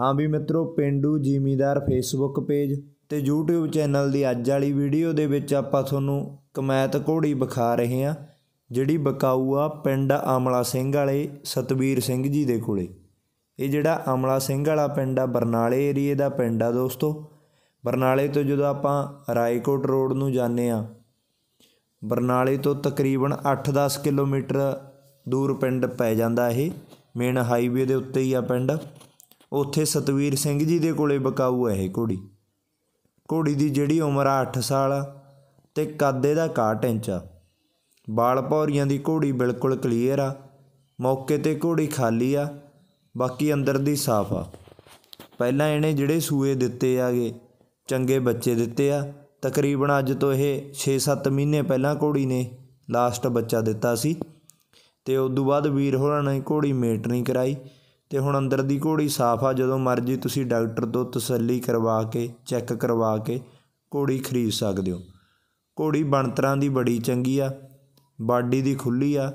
ਹਾਂ ਵੀ ਮਿੱਤਰੋ ਪਿੰਡੂ ਜ਼ਿਮੀਦਾਰ ਫੇਸਬੁੱਕ ਪੇਜ ਤੇ YouTube ਚੈਨਲ ਦੀ ਅੱਜ ਵਾਲੀ ਵੀਡੀਓ ਦੇ ਵਿੱਚ ਆਪਾਂ ਤੁਹਾਨੂੰ ਕਮੈਤ ਘੋੜੀ ਵਿਖਾ ਰਹੇ ਹਾਂ ਜਿਹੜੀ ਬਕਾਊ ਆ ਪਿੰਡ ਆਮਲਾ ਸਿੰਘ ਵਾਲੇ ਸਤਵੀਰ ਸਿੰਘ ਜੀ ਦੇ ਕੋਲੇ ਇਹ ਜਿਹੜਾ ਆਮਲਾ ਸਿੰਘ ਵਾਲਾ ਪਿੰਡ ਆ ਬਰਨਾਲੇ ਏਰੀਏ ਦਾ ਪਿੰਡ ਆ ਦੋਸਤੋ ਬਰਨਾਲੇ ਤੋਂ ਜਦੋਂ ਆਪਾਂ ਰਾਏਕੋਟ ਰੋਡ ਨੂੰ ਜਾਂਦੇ ਆ ਬਰਨਾਲੇ ਤੋਂ ਤਕਰੀਬਨ 8-10 ਕਿਲੋਮੀਟਰ ਦੂਰ ਪਿੰਡ ਪੈ ਜਾਂਦਾ ਇਹ ਮੇਨ ਹਾਈਵੇ ਦੇ ਉੱਤੇ ਹੀ ਆ ਪਿੰਡ ਉੱਥੇ ਸਤਵੀਰ ਸਿੰਘ ਜੀ ਦੇ ਕੋਲੇ ਬਕਾਊ ਹੈ ਇਹ ਘੋੜੀ ਘੋੜੀ ਦੀ ਜਿਹੜੀ ਉਮਰ ਆ 8 ਸਾਲ ਤੇ ਕਾਦੇ ਦਾ 61 ਇੰਚ ਆ ਬਾਲ ਪੌਰੀਆਂ ਦੀ ਘੋੜੀ ਬਿਲਕੁਲ ਕਲੀਅਰ ਆ ਮੌਕੇ ਤੇ ਘੋੜੀ ਖਾਲੀ ਆ ਬਾਕੀ ਅੰਦਰ ਦੀ ਸਾਫ ਆ ਪਹਿਲਾਂ ਇਹਨੇ ਜਿਹੜੇ ਸੂਏ ਦਿੱਤੇ ਆਗੇ ਚੰਗੇ ਬੱਚੇ ਦਿੱਤੇ ਆ ਤਕਰੀਬਨ ਅੱਜ ਤੋਂ ਇਹ 6-7 ਮਹੀਨੇ ਪਹਿਲਾਂ ਘੋੜੀ ਨੇ ਲਾਸਟ ਬੱਚਾ ਦਿੱਤਾ ਸੀ ਤੇ ਉਸ ਤੋਂ ਬਾਅਦ ਵੀਰ ਹੋਰਾਂ ਨੇ ਘੋੜੀ ਮੇਟ ਨਹੀਂ ਕਰਾਈ ਤੇ ਹੁਣ ਅੰਦਰ ਦੀ ਘੋੜੀ ਸਾਫ਼ ਆ ਜਦੋਂ ਮਰਜ਼ੀ ਤੁਸੀਂ ਡਾਕਟਰ ਤੋਂ ਤਸੱਲੀ ਕਰਵਾ ਕੇ ਚੈੱਕ ਕਰਵਾ ਕੇ ਘੋੜੀ ਖਰੀਦ ਸਕਦੇ ਹੋ ਘੋੜੀ ਬਣਤਰਾਂ ਦੀ ਬੜੀ ਚੰਗੀ ਆ ਬਾਡੀ ਦੀ ਖੁੱਲੀ ਆ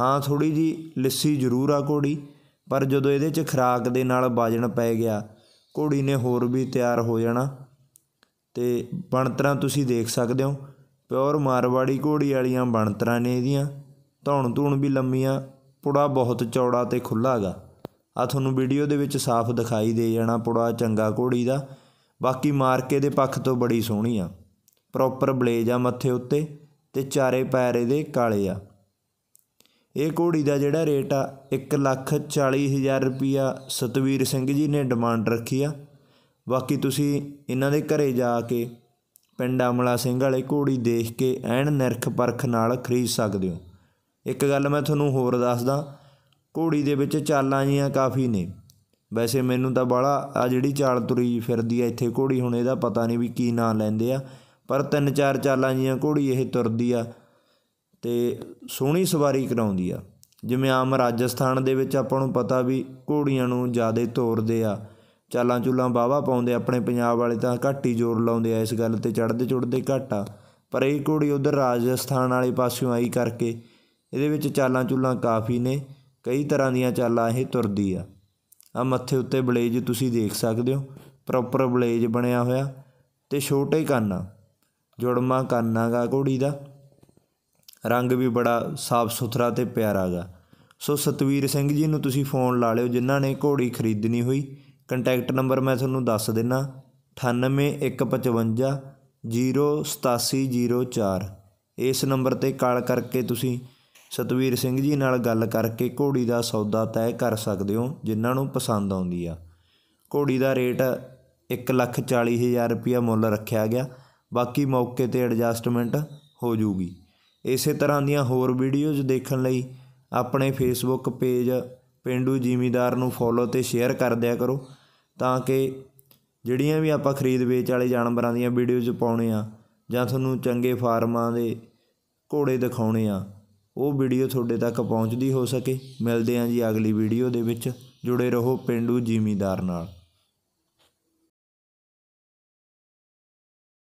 ਹਾਂ ਥੋੜੀ ਜੀ ਲੱਸੀ ਜ਼ਰੂਰ ਆ ਘੋੜੀ ਪਰ ਜਦੋਂ ਇਹਦੇ 'ਚ ਖਰਾਕ ਦੇ ਨਾਲ ਵਜਣ ਪੈ ਗਿਆ ਘੋੜੀ ਨੇ ਹੋਰ ਵੀ ਤਿਆਰ ਹੋ ਜਾਣਾ ਤੇ ਬਣਤਰਾਂ ਤੁਸੀਂ ਦੇਖ ਸਕਦੇ ਹੋ ਪਿਓਰ ਮਾਰਵਾੜੀ ਘੋੜੀ ਵਾਲੀਆਂ ਬਣਤਰਾਂ ਨੇ ਇਹਦੀਆਂ ਧੌਣ ਧੂਣ ਵੀ ਲੰਮੀਆਂ ਪੁੜਾ ਬਹੁਤ ਚੌੜਾ ਤੇ ਖੁੱਲਾ ਹੈਗਾ ਆ ਤੁਹਾਨੂੰ ਵੀਡੀਓ ਦੇ ਵਿੱਚ ਸਾਫ਼ ਦਿਖਾਈ ਦੇ ਜਾਣਾ ਪੁੜਾ ਚੰਗਾ ਘੋੜੀ ਦਾ ਬਾਕੀ ਮਾਰਕੇ ਦੇ ਪੱਖ ਤੋਂ ਬੜੀ ਸੋਹਣੀ ਆ ਪ੍ਰੋਪਰ ਬਲੇਜ ਆ ਮੱਥੇ ਉੱਤੇ ਤੇ ਚਾਰੇ ਪੈਰ ਇਹਦੇ ਕਾਲੇ ਆ ਇਹ ਘੋੜੀ ਦਾ ਜਿਹੜਾ ਰੇਟ ਆ 140000 ਰੁਪਿਆ ਸਤਵੀਰ ਸਿੰਘ ਜੀ ਨੇ ਡਿਮਾਂਡ ਰੱਖੀ ਆ ਬਾਕੀ ਤੁਸੀਂ ਇਹਨਾਂ ਦੇ ਘਰੇ ਜਾ ਕੇ ਪਿੰਡ ਅਮਲਾ ਸਿੰਘ ਵਾਲੇ ਘੋੜੀ ਦੇਖ ਕੇ ਐਨ ਨਿਰਖ ਪਰਖ ਨਾਲ ਖਰੀਦ ਸਕਦੇ ਹੋ ਇੱਕ ਗੱਲ ਮੈਂ ਤੁਹਾਨੂੰ ਹੋਰ ਦੱਸਦਾ ਘੋੜੀ ਦੇ ਵਿੱਚ ਚਾਲਾਂ ਜੀਆਂ ਕਾਫੀ ਨੇ ਵੈਸੇ ਮੈਨੂੰ ਤਾਂ ਬਾਲਾ ਆ ਜਿਹੜੀ ਚਾਲ ਤੁਰੀ ਫਿਰਦੀ ਆ ਇੱਥੇ ਘੋੜੀ ਹੁਣ ਇਹਦਾ ਪਤਾ ਨਹੀਂ ਵੀ ਕੀ ਨਾਂ ਲੈਂਦੇ ਆ ਪਰ ਤਿੰਨ ਚਾਰ ਚਾਲਾਂ ਜੀਆਂ ਘੋੜੀ ਇਹ ਤੁਰਦੀ ਆ ਤੇ ਸੋਹਣੀ ਸਵਾਰੀ ਕਰਾਉਂਦੀ ਆ ਜਿਵੇਂ ਆਮ ਰਾਜਸਥਾਨ ਦੇ ਵਿੱਚ ਆਪਾਂ ਨੂੰ ਪਤਾ ਵੀ ਘੋੜੀਆਂ ਨੂੰ ਜ਼ਿਆਦਾ ਤੋਰਦੇ ਆ ਚਾਲਾਂ ਚੁੱਲਾਂ ਬਾਵਾ ਪਾਉਂਦੇ ਆਪਣੇ ਪੰਜਾਬ ਵਾਲੇ ਤਾਂ ਘੱਟ ਹੀ ਜ਼ੋਰ ਲਾਉਂਦੇ ਆ ਇਸ ਗੱਲ ਤੇ ਚੜਦੇ ਚੁੜਦੇ ਘੱਟ ਆ ਪਰ ਇਹ ਘੋੜੀ ਉਧਰ ਰਾਜਸਥਾਨ ਵਾਲੇ ਪਾਸਿਓਂ ਆਈ ਕਰਕੇ ਇਹਦੇ ਵਿੱਚ ਚਾਲਾਂ ਚੁੱਲਾਂ ਕਾਫੀ ਨੇ ਕਈ ਤਰ੍ਹਾਂ ਦੀਆਂ ਚਾਲਾਂ ਇਹ ਤੁਰਦੀ ਆ ਆ ਮੱਥੇ ਉੱਤੇ ਬਲੇਜ ਤੁਸੀਂ ਦੇਖ ਸਕਦੇ ਹੋ ਪ੍ਰੋਪਰ ਬਲੇਜ ਬਣਿਆ ਹੋਇਆ ਤੇ ਛੋਟੇ ਕੰਨ ਜੁੜਮਾ ਕੰਨਾਂ ਦਾ ਘੋੜੀ ਦਾ ਰੰਗ ਵੀ ਬੜਾ ਸਾਫ ਸੁਥਰਾ ਤੇ ਪਿਆਰਾ ਗਾ ਸੋ ਸਤਵੀਰ ਸਿੰਘ ਜੀ ਨੂੰ ਤੁਸੀਂ ਫੋਨ ਲਾ ਲਿਓ ਜਿਨ੍ਹਾਂ ਨੇ ਘੋੜੀ ਖਰੀਦਣੀ ਹੋਈ ਕੰਟੈਕਟ ਨੰਬਰ ਮੈਂ ਤੁਹਾਨੂੰ ਦੱਸ ਦਿੰਨਾ 9815508704 ਇਸ ਨੰਬਰ ਤੇ ਕਾਲ ਕਰਕੇ ਤੁਸੀਂ ਸਤਵੀਰ ਸਿੰਘ ਜੀ ਨਾਲ ਗੱਲ ਕਰਕੇ ਘੋੜੀ ਦਾ ਸੌਦਾ ਤੈਅ ਕਰ ਸਕਦੇ ਹੋ ਜਿਨ੍ਹਾਂ ਨੂੰ ਪਸੰਦ ਆਉਂਦੀ ਆ ਘੋੜੀ ਦਾ ਰੇਟ 140000 ਰੁਪਿਆ ਮੁੱਲ ਰੱਖਿਆ ਗਿਆ ਬਾਕੀ ਮੌਕੇ ਤੇ ਐਡਜਸਟਮੈਂਟ ਹੋ ਜੂਗੀ ਇਸੇ ਤਰ੍ਹਾਂ ਦੀਆਂ ਹੋਰ ਵੀਡੀਓਜ਼ ਦੇਖਣ ਲਈ ਆਪਣੇ ਫੇਸਬੁੱਕ ਪੇਜ ਪਿੰਡੂ ਜ਼ਿਮੀਦਾਰ ਨੂੰ ਫੋਲੋ ਤੇ ਸ਼ੇਅਰ ਕਰ ਦਿਆ ਕਰੋ ਤਾਂ ਕਿ ਜਿਹੜੀਆਂ ਵੀ ਆਪਾਂ ਖਰੀਦ ਵੇਚ ਵਾਲੇ ਜਾਨਵਰਾਂ ਦੀਆਂ ਵੀਡੀਓਜ਼ ਪਾਉਣੇ ਆ ਜਾਂ ਤੁਹਾਨੂੰ ਚੰਗੇ ਫਾਰਮਾਂ ਦੇ ਘੋੜੇ ਦਿਖਾਉਣੇ ਆ ਉਹ ਵੀਡੀਓ ਤੁਹਾਡੇ ਤੱਕ ਪਹੁੰਚਦੀ ਹੋ ਸਕੇ ਮਿਲਦੇ ਹਾਂ ਜੀ ਅਗਲੀ ਵੀਡੀਓ ਦੇ ਵਿੱਚ ਜੁੜੇ ਰਹੋ ਪਿੰਡੂ ਜ਼ਿਮੀਦਾਰ ਨਾਲ